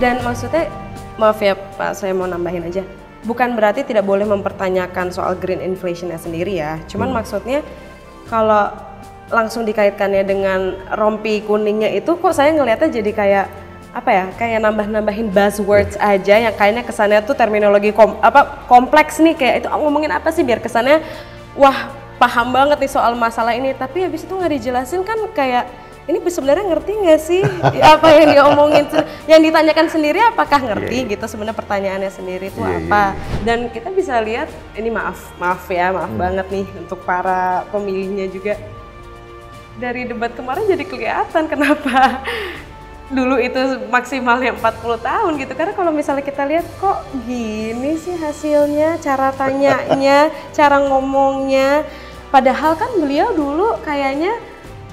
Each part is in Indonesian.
Dan maksudnya, maaf ya Pak, saya mau nambahin aja. Bukan berarti tidak boleh mempertanyakan soal green inflationnya sendiri ya. Cuman hmm. maksudnya kalau langsung dikaitkannya dengan rompi kuningnya itu kok saya ngelihatnya jadi kayak apa ya kayak nambah-nambahin buzzwords iya. aja yang kayaknya kesannya tuh terminologi kom, apa kompleks nih kayak itu oh, ngomongin apa sih biar kesannya wah paham banget nih soal masalah ini tapi habis itu nggak dijelasin kan kayak ini sebenarnya ngerti nggak sih apa yang diomongin yang ditanyakan sendiri apakah ngerti yeah. Iya. gitu sebenarnya pertanyaannya sendiri itu yeah, iya, apa yeah. dan kita bisa lihat ini maaf maaf ya maaf hmm. banget nih untuk para pemilihnya juga dari debat kemarin jadi kelihatan kenapa dulu itu maksimalnya 40 tahun gitu karena kalau misalnya kita lihat kok gini sih hasilnya cara tanyanya cara ngomongnya padahal kan beliau dulu kayaknya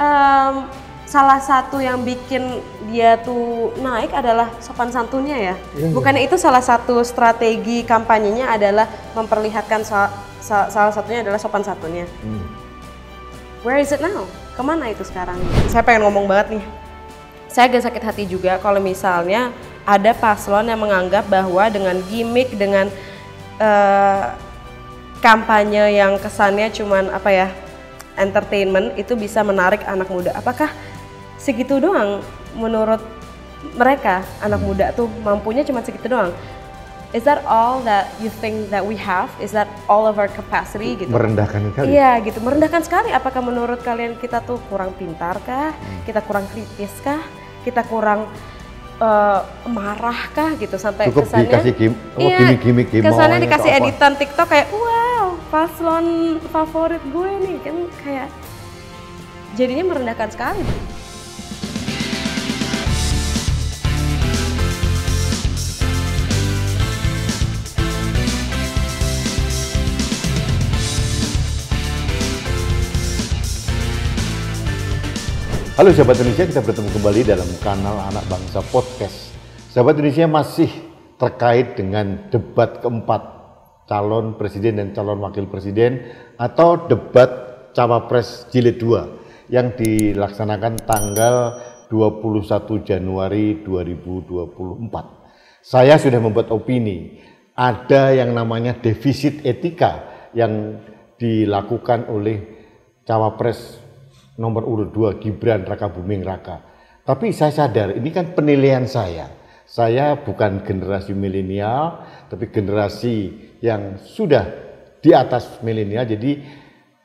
um, salah satu yang bikin dia tuh naik adalah sopan santunnya ya. Iya, iya. Bukannya itu salah satu strategi kampanyenya adalah memperlihatkan so, so, salah satunya adalah sopan santunnya. Hmm. Where is it now? Kemana itu sekarang? Saya pengen ngomong banget nih. Saya agak sakit hati juga kalau misalnya ada paslon yang menganggap bahwa dengan gimmick dengan uh, kampanye yang kesannya cuman apa ya entertainment itu bisa menarik anak muda. Apakah segitu doang menurut mereka anak hmm. muda tuh mampunya cuma segitu doang. Is that all that you think that we have? Is that all of our capacity gitu? Merendahkan sekali. Iya gitu, merendahkan sekali. Apakah menurut kalian kita tuh kurang pintar kah? Hmm. Kita kurang kritis kah? Kita kurang uh, marah kah gitu sampai Cukup kesannya dikasih gim, oh, iya, gimmick, gimmick, gimmick, kesannya dikasih editan TikTok kayak wow paslon favorit gue nih kan kayak jadinya merendahkan sekali. Halo sahabat Indonesia, kita bertemu kembali dalam kanal Anak Bangsa Podcast. Sahabat Indonesia masih terkait dengan debat keempat calon presiden dan calon wakil presiden atau debat cawapres jilid 2 yang dilaksanakan tanggal 21 Januari 2024. Saya sudah membuat opini, ada yang namanya defisit etika yang dilakukan oleh cawapres nomor urut dua Gibran Raka Buming Raka. Tapi saya sadar ini kan penilaian saya. Saya bukan generasi milenial, tapi generasi yang sudah di atas milenial. Jadi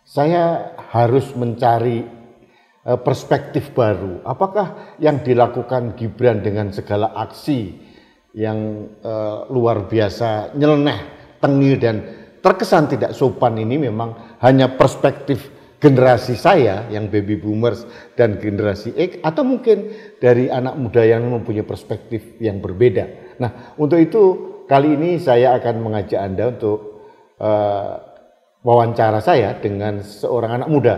saya harus mencari eh, perspektif baru. Apakah yang dilakukan Gibran dengan segala aksi yang eh, luar biasa nyeleneh, tengil dan terkesan tidak sopan ini memang hanya perspektif generasi saya yang baby boomers dan generasi X atau mungkin dari anak muda yang mempunyai perspektif yang berbeda. Nah, untuk itu kali ini saya akan mengajak Anda untuk uh, wawancara saya dengan seorang anak muda.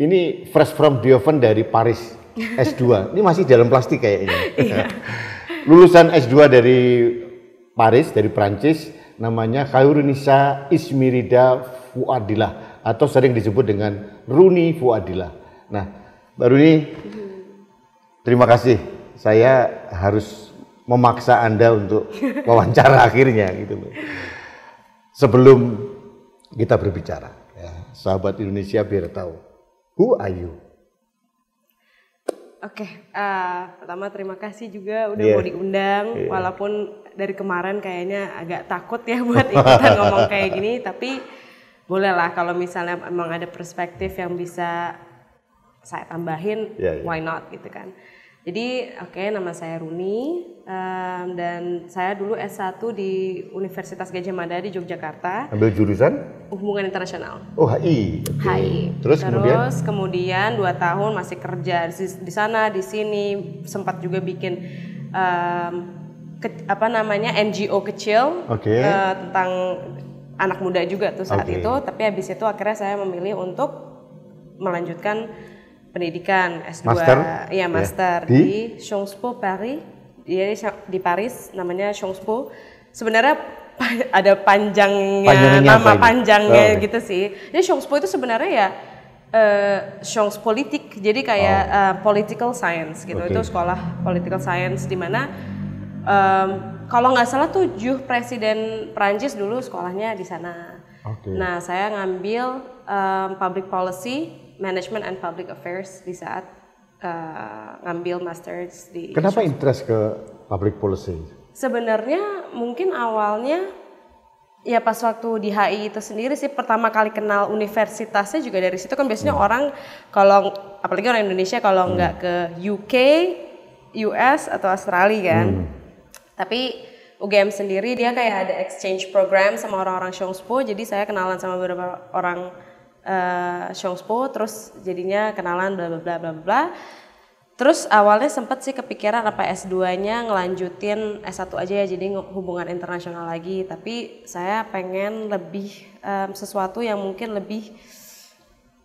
Ini fresh from the oven dari Paris S2. Ini masih dalam plastik kayaknya. Iya. Lulusan S2 dari Paris dari Prancis namanya Khairunisa Ismirida Fuadilah atau sering disebut dengan Runi Fuadila. Nah, Mbak Runi, terima kasih. Saya harus memaksa Anda untuk wawancara akhirnya gitu Sebelum kita berbicara, ya, sahabat Indonesia biar tahu, who are you? Oke, okay, uh, eh, pertama terima kasih juga udah yeah. mau diundang, yeah. walaupun dari kemarin kayaknya agak takut ya buat ikutan ngomong kayak gini, tapi bolehlah kalau misalnya emang ada perspektif yang bisa saya tambahin yeah, yeah. why not gitu kan jadi oke okay, nama saya Runi um, dan saya dulu S1 di Universitas Gajah Mada di Yogyakarta ambil jurusan hubungan internasional oh HI okay. HI terus, terus kemudian dua tahun masih kerja di, di sana di sini sempat juga bikin um, ke, apa namanya NGO kecil okay. uh, eh, tentang anak muda juga tuh saat okay. itu tapi habis itu akhirnya saya memilih untuk melanjutkan pendidikan S2 master? ya master yeah. di, di Sciences Paris jadi iya, di Paris namanya Sciences Po sebenarnya ada panjangnya, panjangnya nama panjangnya oh, okay. gitu sih jadi Sciences itu sebenarnya ya uh, Politik jadi kayak oh. uh, political science gitu okay. itu sekolah political science di mana um, kalau nggak salah tujuh presiden Perancis dulu sekolahnya di sana. Okay. Nah, saya ngambil um, public policy, management and public affairs di saat uh, ngambil masters di. Kenapa interest ke public policy? Sebenarnya mungkin awalnya ya pas waktu di HI itu sendiri sih pertama kali kenal universitasnya juga dari situ kan biasanya hmm. orang kalau apalagi orang Indonesia kalau hmm. nggak ke UK, US atau Australia kan. Hmm tapi UGM sendiri dia kayak ada exchange program sama orang-orang Shongspo, jadi saya kenalan sama beberapa orang uh, eh, Shongspo, terus jadinya kenalan bla bla bla bla bla. Terus awalnya sempet sih kepikiran apa S2-nya ngelanjutin S1 aja ya, jadi hubungan internasional lagi. Tapi saya pengen lebih um, sesuatu yang mungkin lebih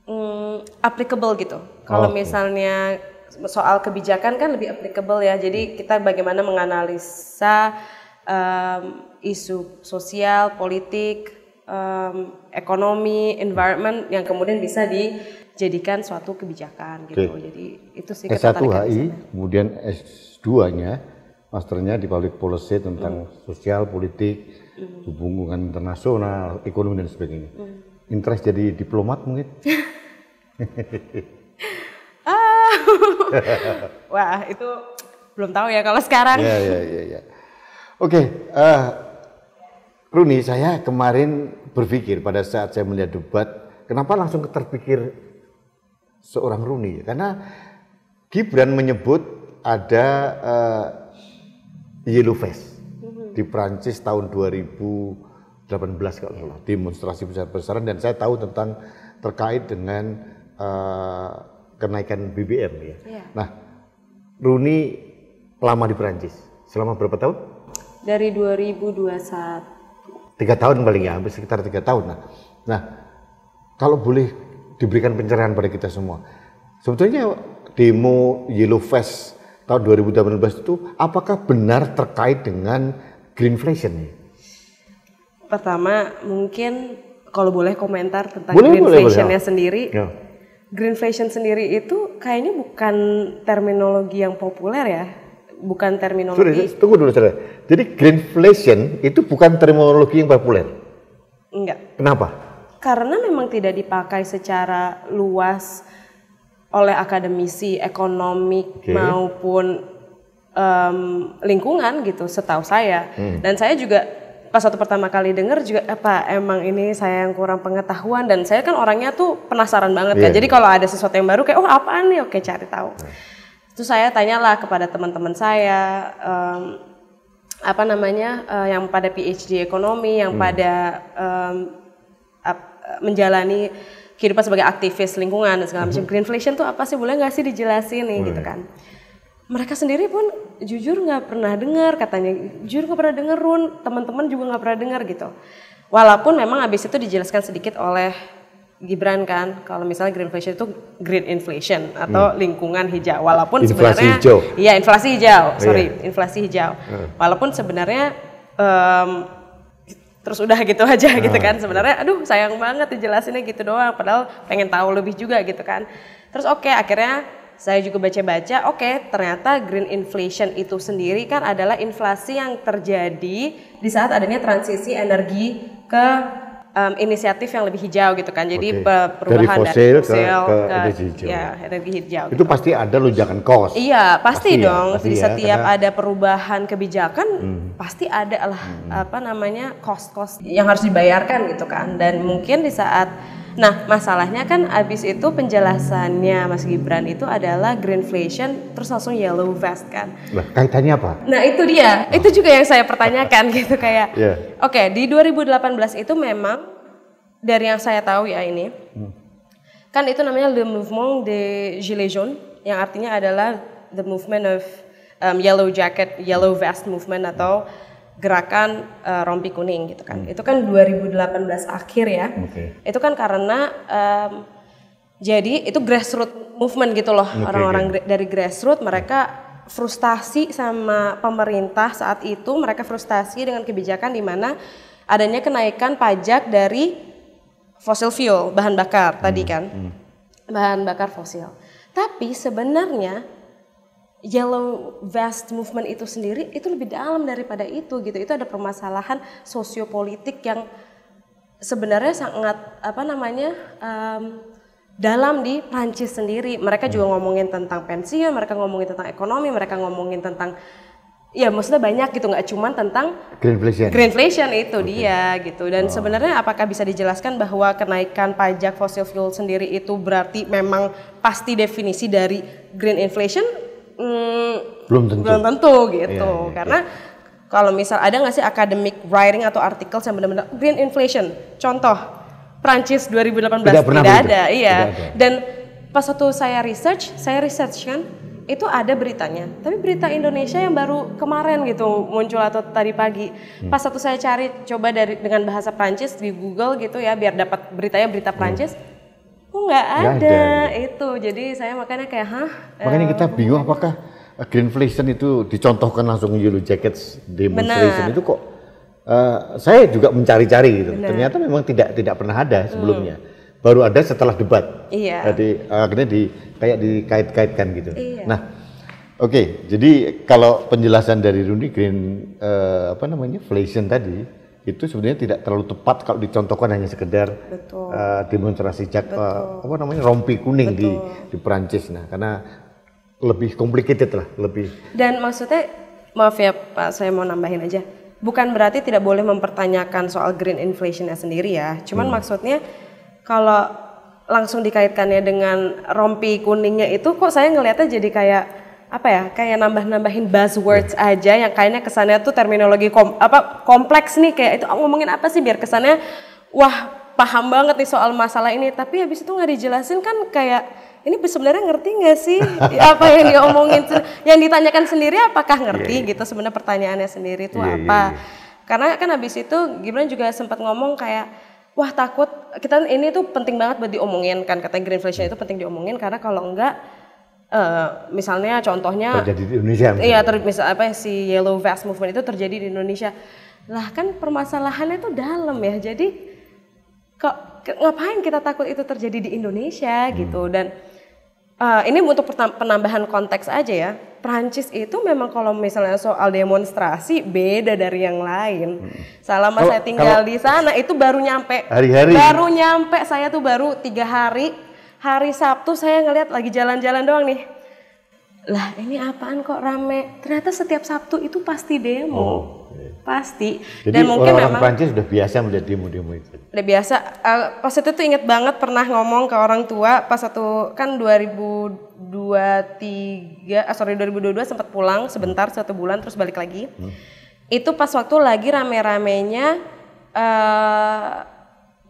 um, applicable gitu. Kalau oh, okay. misalnya soal kebijakan kan lebih applicable ya. Jadi hmm. kita bagaimana menganalisa um, isu sosial, politik, um, ekonomi, environment yang kemudian hmm. bisa dijadikan suatu kebijakan gitu. Oke. Jadi itu sih S1 HI, kemudian S2-nya masternya di public policy tentang mm. sosial, politik, mm. hubungan internasional, ekonomi dan sebagainya. Mm. Interest jadi diplomat mungkin? Wah, itu belum tahu ya kalau sekarang. Iya, iya, iya. Ya. Oke, okay, uh, eh, Runi, saya kemarin berpikir pada saat saya melihat debat, kenapa langsung terpikir seorang Runi? Karena Gibran menyebut ada uh, yellow face mm-hmm. di Prancis tahun 2018 kalau salah, demonstrasi besar-besaran dan saya tahu tentang terkait dengan uh, kenaikan BBM ya. Yeah. Nah, Runi lama di Perancis. Selama berapa tahun? Dari 2021. Tiga tahun paling ya, hampir sekitar tiga tahun. Nah, nah kalau boleh diberikan pencerahan pada kita semua. Sebetulnya demo Yellow Fest tahun 2018 itu apakah benar terkait dengan greenflation Pertama, mungkin kalau boleh komentar tentang boleh, greenflationnya ya. sendiri. Ya Greenflation sendiri itu kayaknya bukan terminologi yang populer ya bukan terminologi sudah, tunggu dulu saudara jadi greenflation itu bukan terminologi yang populer enggak kenapa karena memang tidak dipakai secara luas oleh akademisi ekonomi okay. maupun um, lingkungan gitu setahu saya hmm. dan saya juga pas waktu pertama kali denger juga apa eh, emang ini saya yang kurang pengetahuan dan saya kan orangnya tuh penasaran banget yeah. kan. Iya. Jadi kalau ada sesuatu yang baru kayak oh apaan nih oke cari tahu. Yeah. Terus saya tanyalah kepada teman-teman saya um, apa namanya uh, yang pada PhD ekonomi, yang hmm. pada um, ap, menjalani kehidupan sebagai aktivis lingkungan dan segala macam. Hmm. Greenflation tuh apa sih? Boleh nggak sih dijelasin nih gitu Boleh. gitu kan? mereka sendiri pun jujur nggak pernah dengar katanya jujur nggak pernah dengar Run teman-teman juga nggak pernah dengar gitu walaupun memang abis itu dijelaskan sedikit oleh Gibran kan kalau misalnya green inflation itu green inflation atau hmm. lingkungan hijau walaupun inflasi sebenarnya hijau. iya inflasi hijau oh, sorry yeah. inflasi hijau hmm. walaupun sebenarnya um, terus udah gitu aja ah, gitu kan iya. sebenarnya aduh sayang banget dijelasinnya gitu doang padahal pengen tahu lebih juga gitu kan terus oke okay, akhirnya saya juga baca-baca, oke, okay, ternyata green inflation itu sendiri kan adalah inflasi yang terjadi di saat adanya transisi energi ke um, inisiatif yang lebih hijau gitu kan. Jadi okay. perubahan dari fosil, dari fosil ke, ke, ke energi hijau. Ya, energi hijau. Itu gitu. pasti ada lonjakan kos. Iya, pasti, pasti ya, dong. Ya, pasti di ya, setiap karena... ada perubahan kebijakan hmm. pasti ada lah hmm. apa namanya kos-kos yang harus dibayarkan gitu kan. Dan mungkin di saat Nah, masalahnya kan abis itu penjelasannya Mas Gibran itu adalah greenflation terus langsung yellow vest kan. Nah, kaitannya apa? Nah, itu dia. Oh. Itu juga yang saya pertanyakan gitu kayak. Yeah. Oke, okay, di 2018 itu memang dari yang saya tahu ya ini. Hmm. Kan itu namanya le mouvement de gilets jaunes yang artinya adalah the movement of um, yellow jacket, yellow vest movement atau gerakan uh, rompi kuning gitu kan. Hmm. Itu kan 2018 akhir ya. Okay. Itu kan karena um, jadi itu grassroots movement gitu loh orang-orang okay, okay. dari grassroots mereka frustasi sama pemerintah saat itu mereka frustasi dengan kebijakan di mana adanya kenaikan pajak dari fossil fuel bahan bakar hmm. tadi kan hmm. bahan bakar fosil. Tapi sebenarnya yellow vest movement itu sendiri itu lebih dalam daripada itu gitu itu ada permasalahan sosiopolitik yang sebenarnya sangat apa namanya um, dalam di Prancis sendiri mereka juga hmm. ngomongin tentang pensiun mereka ngomongin tentang ekonomi mereka ngomongin tentang ya maksudnya banyak gitu nggak cuman tentang greenflation greenflation itu okay. dia gitu dan oh. sebenarnya apakah bisa dijelaskan bahwa kenaikan pajak fosil fuel sendiri itu berarti memang pasti definisi dari green inflation mm, belum tentu belum tentu gitu yeah, yeah, iya. karena yeah. kalau misal ada nggak sih academic writing atau artikel yang benar-benar green inflation contoh Prancis 2018 tidak, pernah tidak ada itu. iya tidak ada. dan pas waktu saya research saya research kan itu ada beritanya tapi berita Indonesia yang baru kemarin gitu muncul atau tadi pagi hmm. pas satu saya cari coba dari dengan bahasa Prancis di Google gitu ya biar dapat beritanya berita hmm. Prancis hmm Oh nggak ada, ada itu jadi saya makanya kayak hah makanya kita eh, bingung apakah greenflation itu dicontohkan langsung yellow jackets demonstration Benar. itu kok uh, saya juga mencari-cari gitu Benar. ternyata memang tidak tidak pernah ada sebelumnya hmm. baru ada setelah debat iya. jadi eh, akhirnya di kayak dikait-kaitkan gitu iya. nah Oke, okay, jadi kalau penjelasan dari Rudy Green uh, apa namanya, inflation tadi, itu sebenarnya tidak terlalu tepat kalau dicontohkan hanya sekedar Uh, demonstrasi jak, uh, eh, apa namanya rompi kuning Betul. di di Perancis nah karena lebih complicated lah lebih dan maksudnya maaf ya Pak saya mau nambahin aja bukan berarti tidak boleh mempertanyakan soal green inflationnya sendiri ya cuman hmm. maksudnya kalau langsung dikaitkannya dengan rompi kuningnya itu kok saya ngelihatnya jadi kayak apa ya kayak nambah-nambahin buzzwords yeah. aja yang kayaknya kesannya tuh terminologi kom apa kompleks nih kayak itu ah, ngomongin apa sih biar kesannya wah paham banget nih soal masalah ini tapi habis itu nggak dijelasin kan kayak ini sebenarnya ngerti nggak sih apa yang diomongin yang ditanyakan sendiri apakah ngerti yeah. Iya. gitu sebenarnya pertanyaannya sendiri itu yeah, iya, iya, apa yeah, yeah. karena kan habis itu Gibran juga sempat ngomong kayak wah takut kita ini tuh penting banget buat diomongin kan kata greenflation itu penting diomongin karena kalau enggak Uh, misalnya contohnya terjadi di Indonesia iya ter, misal, apa ya, si yellow vest movement itu terjadi di Indonesia lah kan permasalahannya itu dalam ya jadi kok ngapain kita takut itu terjadi di Indonesia hmm. gitu dan uh, ini untuk penambahan konteks aja ya Prancis itu memang kalau misalnya soal demonstrasi beda dari yang lain. Hmm. Selama kalau, saya tinggal di sana itu baru nyampe hari-hari baru nyampe saya tuh baru tiga hari hari Sabtu saya ngeliat lagi jalan-jalan doang nih lah ini apaan kok rame ternyata setiap Sabtu itu pasti demo oh, okay. pasti Jadi dan mungkin orang, memang Prancis sudah biasa melihat demo-demo itu udah biasa uh, pas itu tuh inget banget pernah ngomong ke orang tua pas satu kan 2023 ah, eh, sorry 2022 sempat pulang sebentar hmm. satu bulan terus balik lagi hmm. itu pas waktu lagi rame-ramenya eh,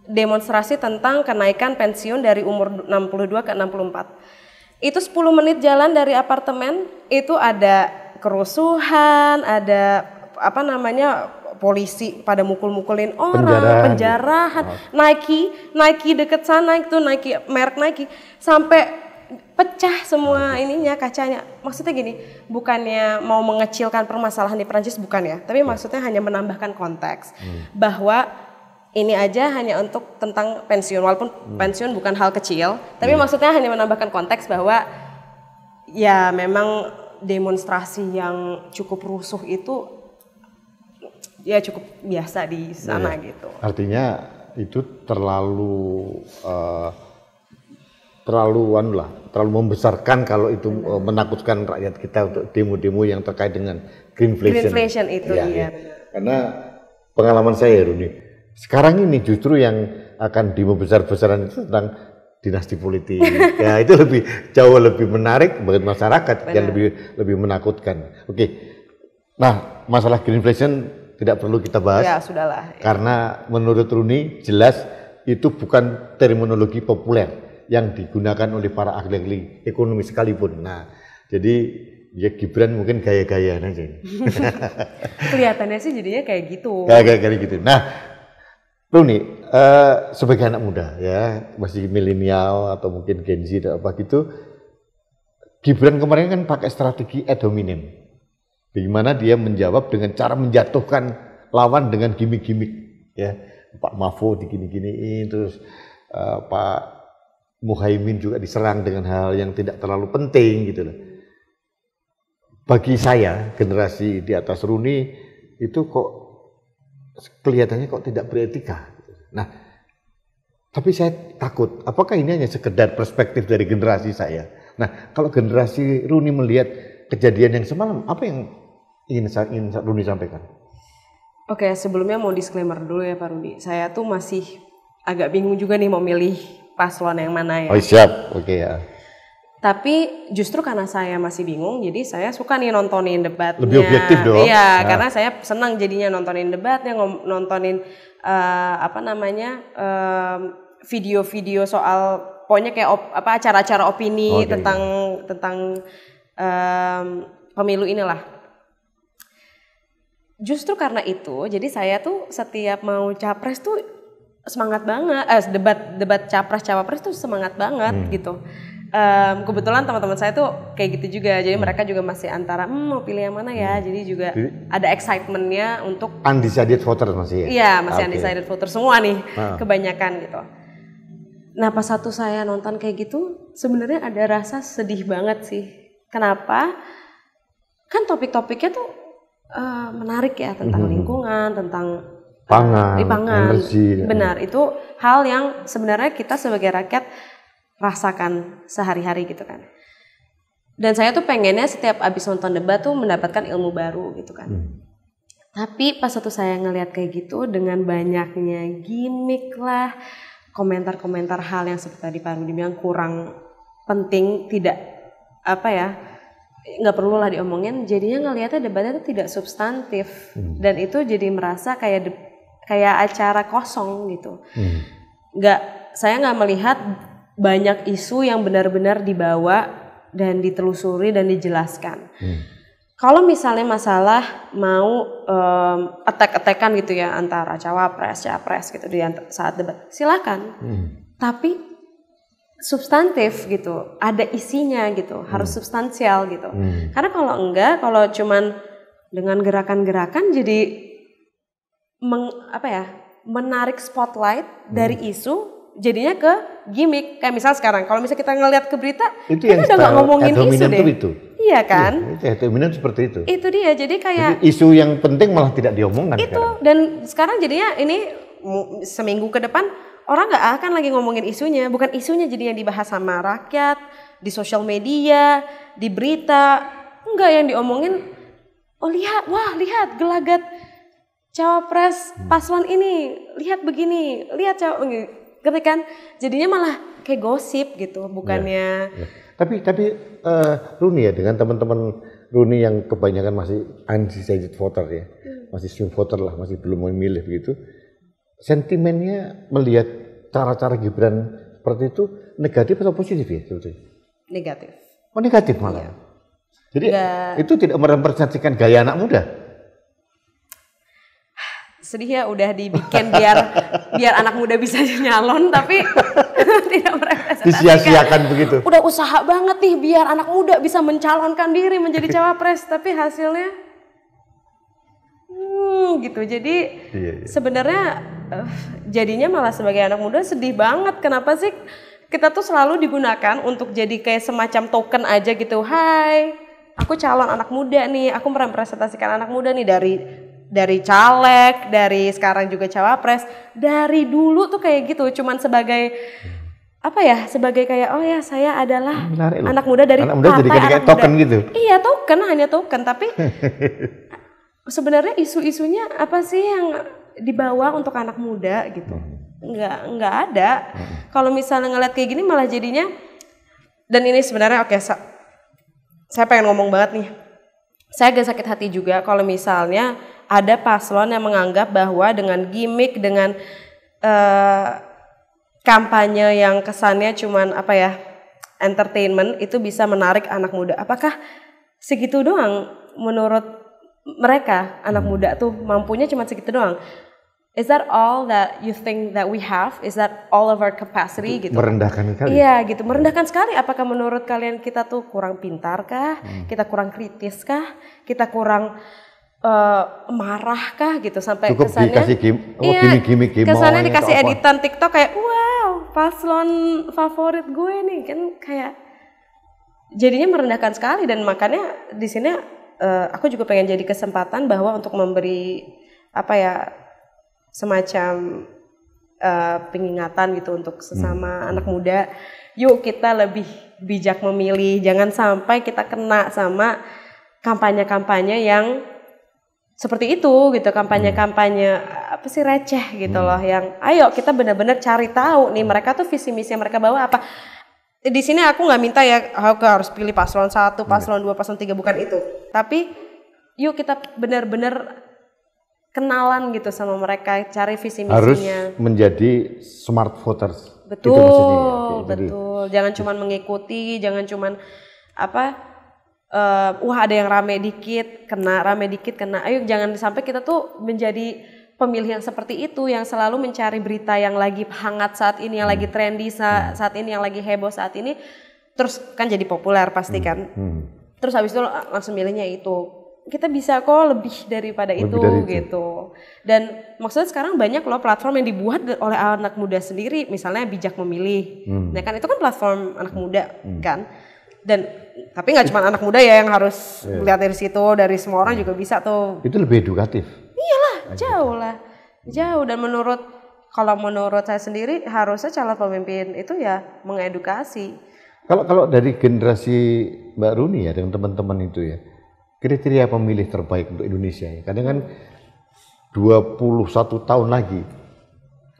demonstrasi tentang kenaikan pensiun dari umur 62 ke 64. Itu 10 menit jalan dari apartemen, itu ada kerusuhan, ada apa namanya polisi pada mukul-mukulin orang, penjarahan, gitu. penjarahan. Oh. Nike, Nike deket sana itu Nike merek Nike sampai pecah semua oh, ininya kacanya. Maksudnya gini, bukannya mau mengecilkan permasalahan di Prancis bukan ya, tapi iya. maksudnya hanya menambahkan konteks hmm. bahwa ini aja hanya untuk tentang pensiun walaupun hmm. pensiun bukan hal kecil tapi hmm. maksudnya hanya menambahkan konteks bahwa ya memang demonstrasi yang cukup rusuh itu ya cukup biasa di sana iya. gitu artinya itu terlalu uh, terlalu anu lah terlalu membesarkan kalau itu hmm. Uh, menakutkan rakyat kita untuk demo-demo yang terkait dengan greenflation greenflation itu ya, iya. ya. karena pengalaman saya Runi sekarang ini justru yang akan dibesar-besaran itu tentang dinasti politik. ya itu lebih jauh lebih menarik bagi masyarakat Benar. yang lebih lebih menakutkan. Oke. Nah, masalah green tidak perlu kita bahas. Ya, sudahlah. Karena menurut Runi jelas itu bukan terminologi populer yang digunakan oleh para ahli ekonomi sekalipun. Nah, jadi ya Gibran mungkin gaya-gayaan aja. Kelihatannya sih jadinya kayak gitu. kayak gitu. Nah, nih, eh, uh, sebagai anak muda ya, masih milenial atau mungkin Gen Z atau apa gitu, Gibran kemarin kan pakai strategi ad hominem. Bagaimana dia menjawab dengan cara menjatuhkan lawan dengan gimmick-gimmick ya. Pak Mahfud digini-giniin terus uh, Pak Muhaimin juga diserang dengan hal yang tidak terlalu penting gitu loh. Bagi saya generasi di atas Runi itu kok kelihatannya kok tidak beretika. Nah, tapi saya takut, apakah ini hanya sekedar perspektif dari generasi saya? Nah, kalau generasi Runi melihat kejadian yang semalam, apa yang ingin, ingin Runi sampaikan? Oke, sebelumnya mau disclaimer dulu ya Pak Rudi. Saya tuh masih agak bingung juga nih mau milih paslon yang mana ya. Oh siap, oke ya. Tapi justru karena saya masih bingung, jadi saya suka nih nontonin debatnya. Lebih objektif dong. Iya, nah. karena saya senang jadinya nontonin debatnya, nontonin uh, apa namanya video eh, video-video soal, pokoknya kayak op, apa acara-acara opini okay. Oh, iya, iya. tentang tentang um, pemilu inilah. Justru karena itu, jadi saya tuh setiap mau capres tuh semangat banget, eh, debat debat capres cawapres tuh semangat banget hmm. gitu um, kebetulan teman-teman saya tuh kayak gitu juga jadi hmm. mereka juga masih antara hmm, mau pilih yang mana ya hmm. jadi juga jadi, ada excitementnya untuk undecided voters masih ya iya masih ah, okay. undecided voters semua nih hmm. kebanyakan gitu nah pas satu saya nonton kayak gitu sebenarnya ada rasa sedih banget sih kenapa kan topik-topiknya tuh uh, menarik ya tentang hmm. lingkungan tentang eh, pangan, uh, pangan, energi, ya. benar itu hal yang sebenarnya kita sebagai rakyat rasakan sehari-hari gitu kan dan saya tuh pengennya setiap abis nonton debat tuh mendapatkan ilmu baru gitu kan hmm. tapi pas waktu saya ngelihat kayak gitu dengan banyaknya gimmick lah komentar-komentar hal yang seperti tadi Pak Rudi bilang kurang penting tidak apa ya nggak perlu lah diomongin jadinya ngelihatnya debatnya tuh tidak substantif hmm. dan itu jadi merasa kayak de, kayak acara kosong gitu hmm. nggak saya nggak melihat banyak isu yang benar-benar dibawa dan ditelusuri dan dijelaskan. Hmm. Kalau misalnya masalah mau um, attack-attackan gitu ya antara cawapres, cawapres gitu di saat debat, silakan. Hmm. Tapi substantif gitu, ada isinya gitu, hmm. harus substansial gitu. Hmm. Karena kalau enggak, kalau cuman dengan gerakan-gerakan jadi meng, apa ya menarik spotlight hmm. dari isu jadinya ke gimmick kayak misal sekarang kalau misalnya kita ngelihat ke berita itu kan yang udah nggak ngomongin isu deh itu. iya kan iya, itu dominan seperti itu itu dia jadi kayak jadi isu yang penting malah tidak diomongkan itu sekarang. dan sekarang jadinya ini seminggu ke depan orang nggak akan lagi ngomongin isunya bukan isunya jadi yang dibahas sama rakyat di sosial media di berita enggak yang diomongin oh lihat wah lihat gelagat cawapres hmm. paslon ini lihat begini lihat cawapres Ngerti kan? Jadinya malah kayak gosip gitu, bukannya. Ya, ya. Tapi tapi uh, Runi ya dengan teman-teman Runi yang kebanyakan masih undecided voter ya, hmm. masih swing voter lah, masih belum memilih begitu. Sentimennya melihat cara-cara Gibran seperti itu negatif atau positif ya sebetulnya? Negatif. Oh negatif malah. ya. Jadi Nggak... itu tidak merepresentasikan gaya anak muda sedih ya udah dibikin biar biar anak muda bisa nyalon tapi tidak merepresentasikan. Disia-siakan begitu. Udah usaha banget nih biar anak muda bisa mencalonkan diri menjadi cawapres tapi hasilnya hmm, gitu. Jadi iya, iya. sebenarnya uh, jadinya malah sebagai anak muda sedih banget kenapa sih kita tuh selalu digunakan untuk jadi kayak semacam token aja gitu. Hai, aku calon anak muda nih, aku merepresentasikan anak muda nih dari dari caleg, dari sekarang juga cawapres, dari dulu tuh kayak gitu, cuman sebagai apa ya sebagai kayak oh ya saya adalah ah, anak muda dari anak muda partai, jadi kayak token muda. gitu iya token hanya token tapi sebenarnya isu-isunya apa sih yang dibawa untuk anak muda gitu hmm. nggak nggak ada hmm. kalau misalnya ngeliat kayak gini malah jadinya dan ini sebenarnya oke okay, sa saya pengen ngomong banget nih saya agak sakit hati juga kalau misalnya ada paslon yang menganggap bahwa dengan gimmick dengan uh, kampanye yang kesannya cuman apa ya entertainment itu bisa menarik anak muda. Apakah segitu doang menurut mereka anak hmm. muda tuh mampunya cuma segitu doang? Is that all that you think that we have? Is that all of our capacity gitu? Merendahkan sekali. Iya gitu, merendahkan sekali. Apakah menurut kalian kita tuh kurang pintarkah? Hmm. Kita kurang kritiskah? Kita kurang uh, eh, marahkah gitu sampai Cukup kesannya dikasih gim, oh, iya, gimmick, gimmick, gimmick, kesannya gitu, dikasih editan TikTok kayak wow paslon favorit gue nih kan kayak jadinya merendahkan sekali dan makanya di sini uh, aku juga pengen jadi kesempatan bahwa untuk memberi apa ya semacam uh, pengingatan gitu untuk sesama hmm. anak muda yuk kita lebih bijak memilih jangan sampai kita kena sama kampanye-kampanye yang seperti itu gitu kampanye-kampanye eh, apa sih receh gitu hmm. loh yang ayo kita benar-benar cari tahu nih hmm. mereka tuh visi misi yang mereka bawa apa di sini aku nggak minta ya aku harus pilih paslon satu paslon dua paslon tiga bukan itu tapi yuk kita benar-benar kenalan gitu sama mereka cari visi misinya harus menjadi smart voters gitu ya, betul gitu betul jangan cuman mengikuti jangan cuman apa uh, wah ada yang rame dikit kena rame dikit kena ayo jangan sampai kita tuh menjadi pemilih yang seperti itu yang selalu mencari berita yang lagi hangat saat ini yang lagi trendy saat, hmm. hmm. saat ini yang lagi heboh saat ini terus kan jadi populer pasti hmm. kan terus habis itu eh, langsung milihnya itu kita bisa kok lebih daripada lebih itu, dari itu gitu dan maksudnya sekarang banyak loh platform yang dibuat oleh anak muda sendiri misalnya bijak memilih hmm. nah kan itu kan platform anak muda hmm. kan dan tapi nggak cuma anak muda ya yang harus yeah. Iya. lihat dari situ, dari semua orang yeah. juga bisa tuh. Itu lebih edukatif. Iyalah, jauh lah, jauh. Dan menurut kalau menurut saya sendiri harusnya calon pemimpin itu ya mengedukasi. Kalau kalau dari generasi Mbak Runi ya dengan teman-teman itu ya kriteria pemilih terbaik untuk Indonesia ya. Kadang kan 21 tahun lagi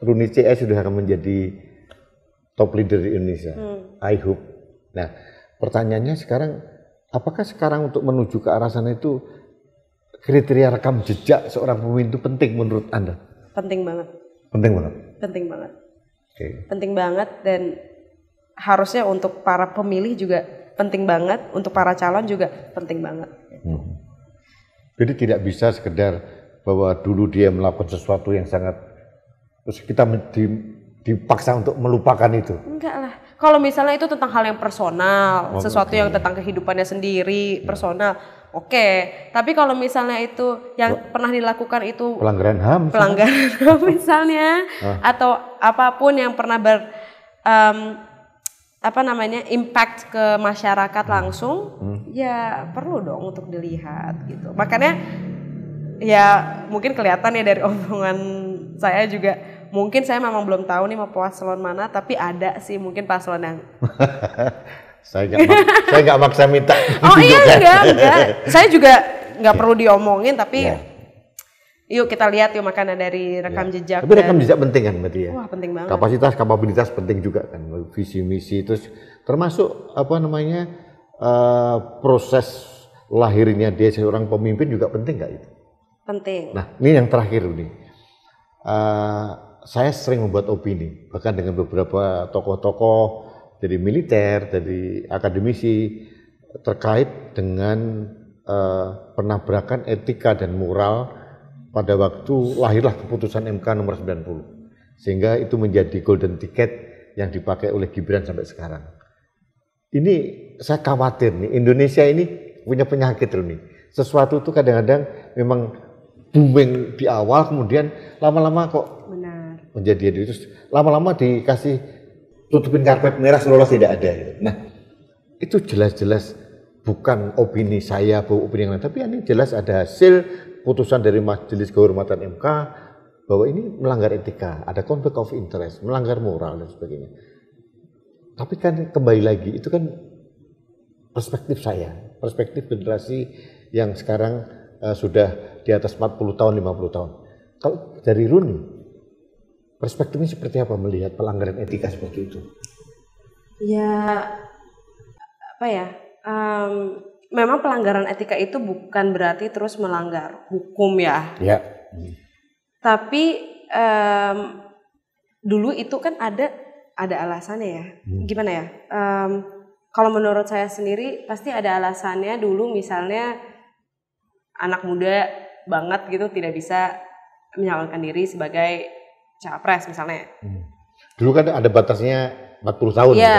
Runi CS sudah akan menjadi top leader di Indonesia. Hmm. I hope. Nah, pertanyaannya sekarang apakah sekarang untuk menuju ke arah sana itu kriteria rekam jejak seorang pemimpin itu penting menurut Anda? Penting banget. Penting banget. Penting banget. Okay. Penting banget dan harusnya untuk para pemilih juga penting banget, untuk para calon juga penting banget. Hmm. Jadi tidak bisa sekedar bahwa dulu dia melakukan sesuatu yang sangat terus kita dipaksa untuk melupakan itu. Enggak lah kalau misalnya itu tentang hal yang personal, oh, sesuatu okay. yang tentang kehidupannya sendiri, personal, oke. Okay. Tapi kalau misalnya itu yang pernah dilakukan itu pelanggaran HAM, pelanggaran HAM misalnya, oh. atau apapun yang pernah ber um, apa namanya impact ke masyarakat hmm. langsung hmm. ya perlu dong untuk dilihat gitu makanya ya mungkin kelihatan ya dari omongan saya juga mungkin saya memang belum tahu nih mau paslon mana tapi ada sih mungkin paslon yang saya nggak saya nggak maksa minta oh iya enggak enggak saya juga nggak perlu diomongin tapi ya. Yuk kita lihat yuk makanan dari rekam ya. jejak. Tapi rekam dan, jejak penting kan berarti ya. Wah penting banget. Kapasitas kapabilitas penting juga kan, visi misi terus termasuk apa namanya uh, proses lahirnya dia seorang pemimpin juga penting nggak itu? Penting. Nah ini yang terakhir nih. Uh, saya sering membuat opini, bahkan dengan beberapa tokoh-tokoh dari militer, dari akademisi terkait dengan uh, penabrakan etika dan moral pada waktu lahirlah keputusan MK nomor 90. Sehingga itu menjadi golden ticket yang dipakai oleh Gibran sampai sekarang. Ini saya khawatir nih, Indonesia ini punya penyakit loh nih. Sesuatu itu kadang-kadang memang booming di awal, kemudian lama-lama kok menjadi diri terus lama-lama dikasih tutupin karpet merah seolah tidak ada gitu. Nah, itu jelas-jelas bukan opini saya, bu, opini yang lain, tapi ini jelas ada hasil putusan dari Majelis Kehormatan MK bahwa ini melanggar etika, ada konflik of interest, melanggar moral dan sebagainya. Tapi kan kembali lagi itu kan perspektif saya, perspektif generasi yang sekarang uh, sudah di atas 40 tahun, 50 tahun. Kalau dari Runi, perspektifnya seperti apa melihat pelanggaran etika seperti itu? Ya apa ya? Um, memang pelanggaran etika itu bukan berarti terus melanggar hukum ya. Ya. Hmm. Tapi um, dulu itu kan ada ada alasannya ya. Hmm. Gimana ya? Um, kalau menurut saya sendiri pasti ada alasannya dulu misalnya anak muda banget gitu tidak bisa menyalurkan diri sebagai capres misalnya. Hmm. Dulu kan ada batasnya 40 tahun. Iya.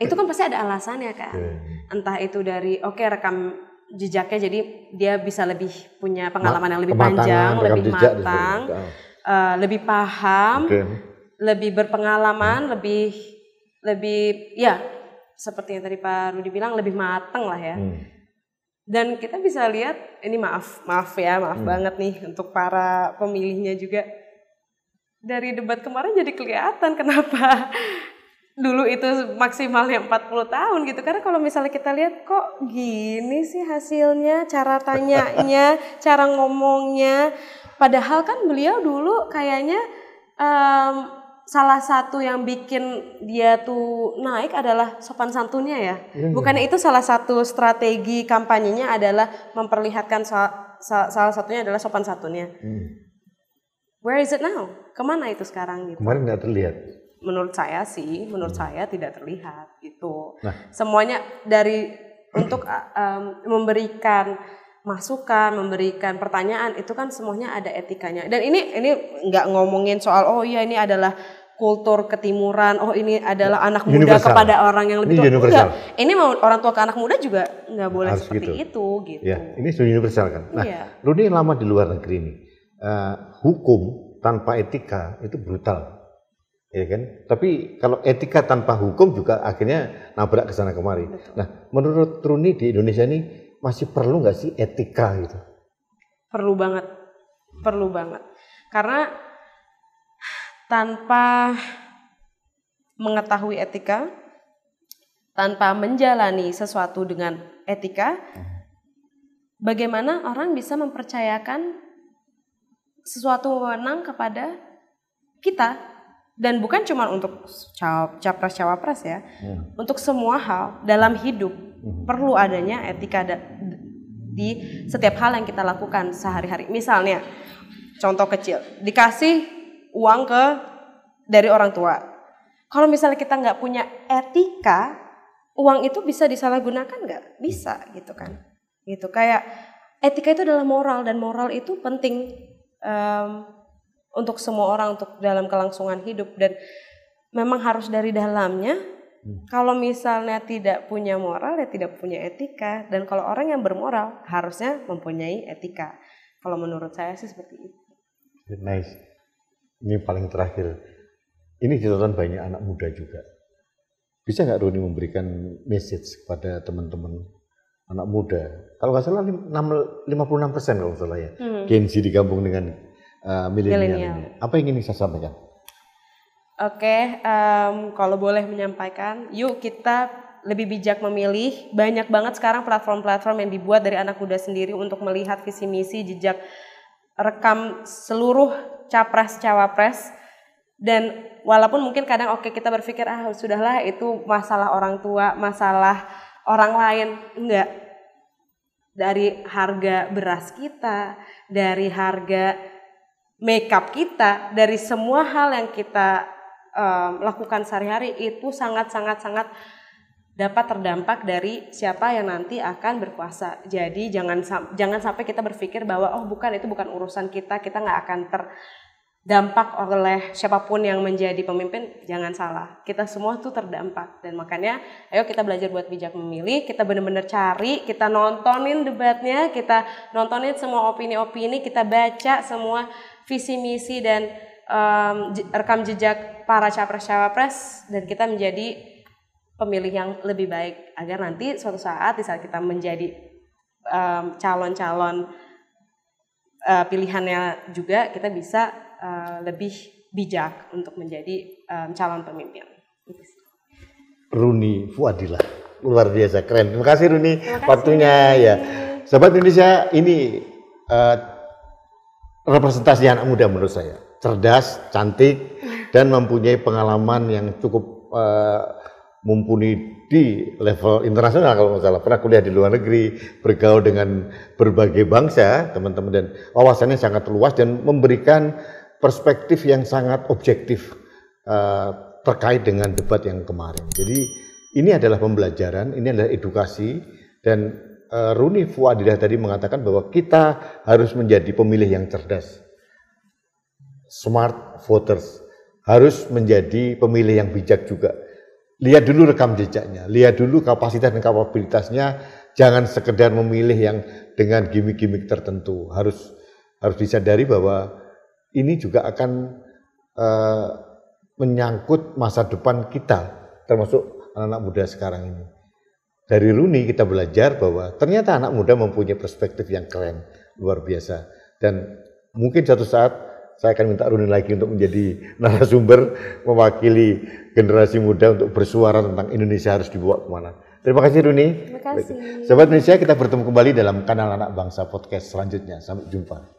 Itu kan pasti ada alasannya kan. Hmm. Entah itu dari oke okay, rekam jejaknya jadi dia bisa lebih punya pengalaman yang lebih panjang, lebih matang, uh, lebih paham, okay. lebih berpengalaman, hmm. lebih lebih ya seperti yang tadi Pak Rudi bilang lebih matang lah ya. Hmm dan kita bisa lihat ini maaf maaf ya maaf hmm. banget nih untuk para pemilihnya juga dari debat kemarin jadi kelihatan kenapa dulu itu maksimalnya 40 tahun gitu karena kalau misalnya kita lihat kok gini sih hasilnya cara tanyanya cara ngomongnya padahal kan beliau dulu kayaknya um, salah satu yang bikin dia tuh naik adalah sopan santunnya ya. Iya, iya. Bukannya itu salah satu strategi kampanyenya adalah memperlihatkan sal salah satunya adalah sopan santunnya. Hmm where is it now? Kemana itu sekarang gitu? Kemarin nggak terlihat. Menurut saya sih, menurut hmm. saya tidak terlihat Itu. Nah. Semuanya dari untuk um, memberikan masukan, memberikan pertanyaan itu kan semuanya ada etikanya. Dan ini ini nggak ngomongin soal oh iya ini adalah kultur ketimuran, oh ini adalah nah, anak muda universal. kepada orang yang lebih tua. Ini universal. Enggak, ini mau orang tua ke anak muda juga nggak boleh Harus seperti gitu. itu gitu. Ya, ini sudah universal kan. Nah, iya. lu ini lama di luar negeri nih uh, hukum tanpa etika itu brutal, ya kan? Tapi kalau etika tanpa hukum juga akhirnya nabrak ke sana kemari. Nah, menurut Truni di Indonesia ini masih perlu nggak sih etika gitu? Perlu banget, perlu banget. Karena tanpa mengetahui etika, tanpa menjalani sesuatu dengan etika, hmm. bagaimana orang bisa mempercayakan sesuatu wewenang kepada kita dan bukan cuma untuk capres cawapres ya, hmm. untuk semua hal dalam hidup hmm. perlu adanya etika di setiap hal yang kita lakukan sehari-hari. Misalnya, contoh kecil, dikasih uang ke dari orang tua. Kalau misalnya kita nggak punya etika, uang itu bisa disalahgunakan nggak? Bisa gitu kan? Gitu kayak etika itu adalah moral dan moral itu penting um, untuk semua orang untuk dalam kelangsungan hidup dan memang harus dari dalamnya hmm. kalau misalnya tidak punya moral ya tidak punya etika dan kalau orang yang bermoral harusnya mempunyai etika kalau menurut saya sih seperti itu nice ini paling terakhir ini ditonton banyak anak muda juga bisa nggak Roni memberikan message kepada teman-teman anak muda. Kalau nggak salah 56 persen kalau nggak salah ya, hmm. Gen Z digabung dengan uh, milenial. Apa yang ingin saya sampaikan? Oke, okay, um, kalau boleh menyampaikan, yuk kita lebih bijak memilih. Banyak banget sekarang platform-platform yang dibuat dari anak muda sendiri untuk melihat visi misi, jejak rekam seluruh capres cawapres. Dan walaupun mungkin kadang oke okay, kita berpikir ah sudahlah itu masalah orang tua, masalah orang lain enggak dari harga beras kita dari harga makeup kita dari semua hal yang kita um, lakukan sehari-hari itu sangat sangat sangat dapat terdampak dari siapa yang nanti akan berkuasa. Jadi jangan jangan sampai kita berpikir bahwa oh bukan itu bukan urusan kita, kita nggak akan ter dampak oleh siapapun yang menjadi pemimpin jangan salah kita semua tuh terdampak dan makanya ayo kita belajar buat bijak memilih kita benar-benar cari kita nontonin debatnya kita nontonin semua opini-opini kita baca semua visi misi dan um, rekam jejak para capres-cawapres dan kita menjadi pemilih yang lebih baik agar nanti suatu saat di saat kita menjadi calon-calon um, uh, pilihannya juga kita bisa Eh, lebih bijak untuk menjadi um, calon pemimpin. Runi Fuadilah luar biasa keren. Terima kasih Runi waktunya ya. Sahabat Indonesia ini uh, representasi anak muda menurut saya cerdas, cantik dan mempunyai pengalaman yang cukup uh, mumpuni di level internasional kalau nggak salah pernah kuliah di luar negeri bergaul dengan berbagai bangsa teman-teman dan wawasannya sangat luas dan memberikan perspektif yang sangat objektif uh, terkait dengan debat yang kemarin. Jadi ini adalah pembelajaran, ini adalah edukasi dan uh, Runi Fuadilah tadi mengatakan bahwa kita harus menjadi pemilih yang cerdas. Smart voters harus menjadi pemilih yang bijak juga. Lihat dulu rekam jejaknya, lihat dulu kapasitas dan kapabilitasnya, jangan sekedar memilih yang dengan gimmick-gimmick tertentu. Harus harus disadari bahwa ini juga akan uh, menyangkut masa depan kita, termasuk anak-anak muda sekarang ini. Dari Runi kita belajar bahwa ternyata anak muda mempunyai perspektif yang keren, luar biasa. Dan mungkin suatu saat saya akan minta Runi lagi untuk menjadi narasumber mewakili generasi muda untuk bersuara tentang Indonesia harus dibawa kemana. Terima kasih Runi. Terima kasih. Sobat Indonesia, kita bertemu kembali dalam kanal Anak Bangsa Podcast selanjutnya. Sampai jumpa.